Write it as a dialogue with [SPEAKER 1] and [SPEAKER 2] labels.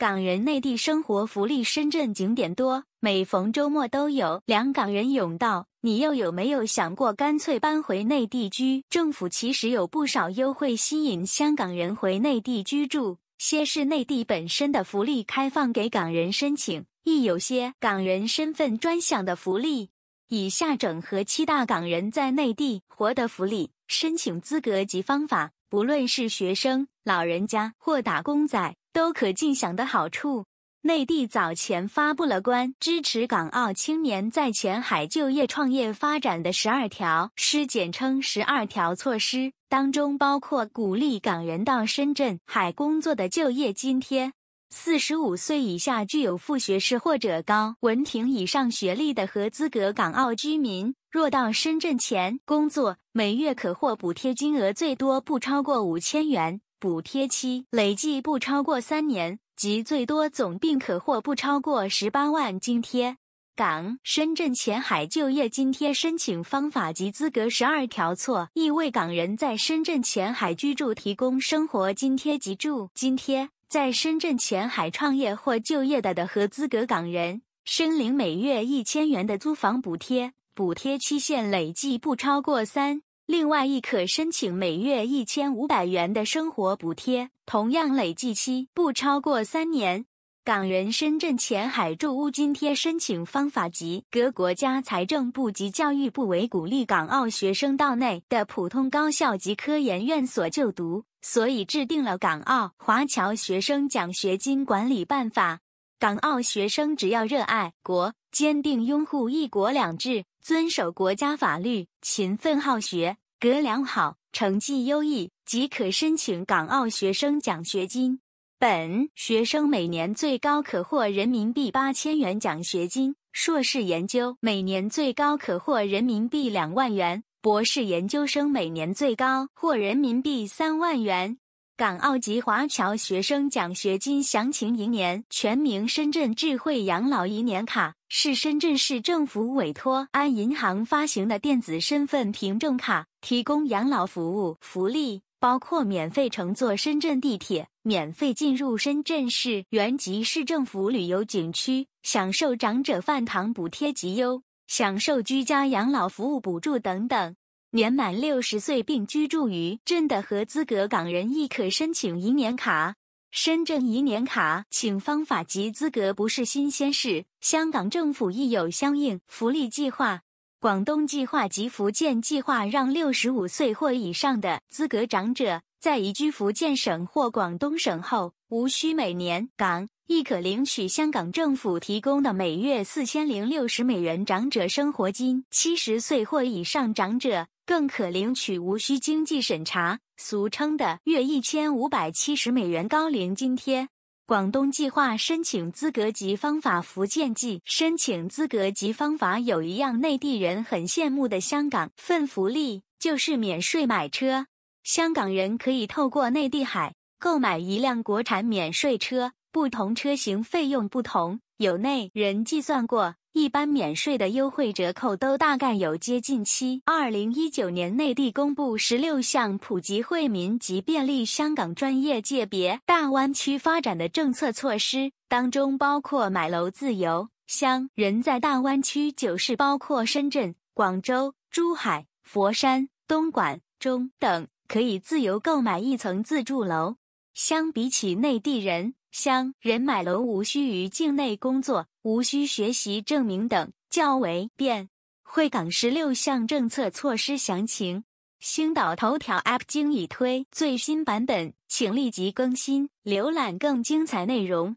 [SPEAKER 1] 港人内地生活福利，深圳景点多，每逢周末都有两港人涌到。你又有没有想过，干脆搬回内地居？政府其实有不少优惠吸引香港人回内地居住，些是内地本身的福利开放给港人申请，亦有些港人身份专享的福利。以下整合七大港人在内地活的福利、申请资格及方法，不论是学生、老人家或打工仔。都可尽享的好处。内地早前发布了关支持港澳青年在前海就业创业发展的十二条，施简称“十二条措施”，当中包括鼓励港人到深圳海工作的就业津贴。四十五岁以下具有副学士或者高文凭以上学历的合资格港澳居民，若到深圳前工作，每月可获补贴金额最多不超过五千元。补贴期累计不超过三年，即最多总并可获不超过十八万津贴。港深圳前海就业津贴申请方法及资格十二条错，意为港人在深圳前海居住提供生活津贴及住津贴。在深圳前海创业或就业的的合资格港人，申领每月一千元的租房补贴，补贴期限累计不超过三。另外，亦可申请每月一千五百元的生活补贴，同样累计期不超过三年。港人深圳前海住屋津贴申请方法及各国家财政部及教育部为鼓励港澳学生到内的普通高校及科研院所就读，所以制定了《港澳华侨学生奖学金管理办法》。港澳学生只要热爱国，坚定拥护“一国两制”。遵守国家法律，勤奋好学，格良好，成绩优异，即可申请港澳学生奖学金。本学生每年最高可获人民币八千元奖学金；硕士研究每年最高可获人民币两万元；博士研究生每年最高获人民币三万元。港澳及华侨学生奖学金详情，一年。全名深圳智慧养老一年卡是深圳市政府委托安银行发行的电子身份凭证卡，提供养老服务福利，包括免费乘坐深圳地铁、免费进入深圳市原级市政府旅游景区、享受长者饭堂补贴及优、享受居家养老服务补助等等。年满六十岁并居住于真的合资格港人亦可申请移年卡。深圳移年卡请方法及资格不是新鲜事，香港政府亦有相应福利计划。广东计划及福建计划让六十五岁或以上的资格长者在移居福建省或广东省后，无需每年港。亦可领取香港政府提供的每月四千零六十美元长者生活金，七十岁或以上长者更可领取无需经济审查，俗称的月一千五百七十美元高龄津贴。广东计划申请资格及方法，福建计申请资格及方法有一样，内地人很羡慕的香港份福利就是免税买车。香港人可以透过内地海购买一辆国产免税车。不同车型费用不同，有内人计算过，一般免税的优惠折扣都大概有接近七。二零一九年内地公布十六项普及惠民及便利香港专业界别大湾区发展的政策措施，当中包括买楼自由。香人在大湾区九市，包括深圳、广州、珠海、佛山、东莞、中等，可以自由购买一层自住楼。相比起内地人。乡人买楼无需于境内工作，无需学习证明等，较为便。惠港十六项政策措施详情，星岛头条 App 经已推最新版本，请立即更新，浏览更精彩内容。